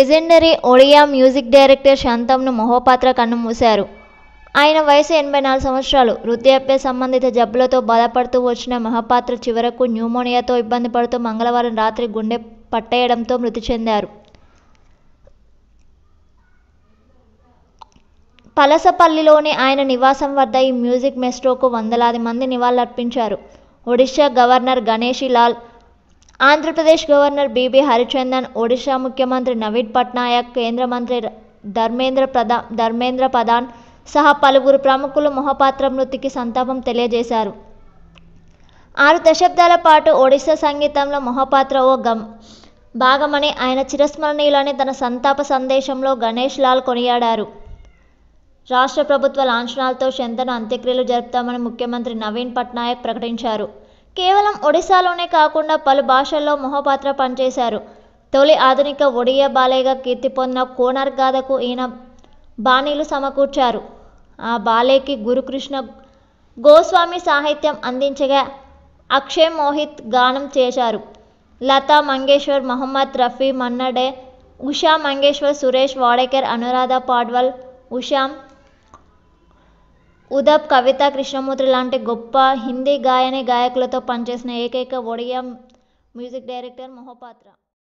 legendary Odia music director Shantanu Mohapatra మూశారు ఆయన వయసు ఎనభై నాలుగు సంవత్సరాలు వృద్ధాప్య సంబంధిత జబ్బులతో బాధపడుతూ వచ్చిన మహాపాత్ర చివరకు న్యూమోనియాతో ఇబ్బంది పడుతూ మంగళవారం రాత్రి గుండె పట్టేయడంతో మృతి చెందారు పలసపల్లిలోని ఆయన నివాసం వద్ద ఈ మ్యూజిక్ మెస్ట్రోకు వందలాది మంది నివాళులర్పించారు Odisha governor Ganeshi Lal Andhra Pradesh governor B B Harichandan Odisha ముఖ్యమంత్రి నవీన్ పట్నాయక్ కేంద్ర మంత్రి ధర్మేంద్ర ప్రధా ధర్మేంద్ర ప్రధాన్ సహా పలువురు ప్రముఖులు మొహపాత్ర మృతికి సంతాపం తెలియజేశారు ఆరు దశాబ్దాల పాటు ఒడిశా సంగీతంలో మొహపాత్ర ఓ గమ్ భాగమని ఆయన చిరస్మరణీయులని తన సంతాప సందేశంలో గణేష్ లాల్ కొనియాడారు రాష్ట్ర ప్రభుత్వ లాంఛనాలతో శంతను అంత్యక్రియలు జరుపుతామని ముఖ్యమంత్రి నవీన్ పట్నాయక్ ప్రకటించారు కేవలం ఒడిశాలోనే కాకుండా పలు భాషల్లో మొహపాత్ర పనిచేశారు తొలి ఆధునిక ఒడియా బాలేగా కీర్తి పొందిన కోనర్ గాథకు ఈయన బాణీలు సమకూర్చారు ఆ బాలేకి గురుకృష్ణ గోస్వామి సాహిత్యం అందించగా అక్షయ్ మోహిత్ గానం చేశారు లతా మంగేశ్వర్ మహమ్మద్ రఫీ మన్నడే ఉషా మంగేశ్వర్ సురేష్ వాడేకర్ అనురాధ పాడ్వల్ ఉషా ఉదబ్ కవిత కృష్ణమూర్తి లాంటి గొప్ప హిందీ గాయని గాయకులతో పనిచేసిన ఏకైక ఒడియా మ్యూజిక్ డైరెక్టర్ మొహపాత్ర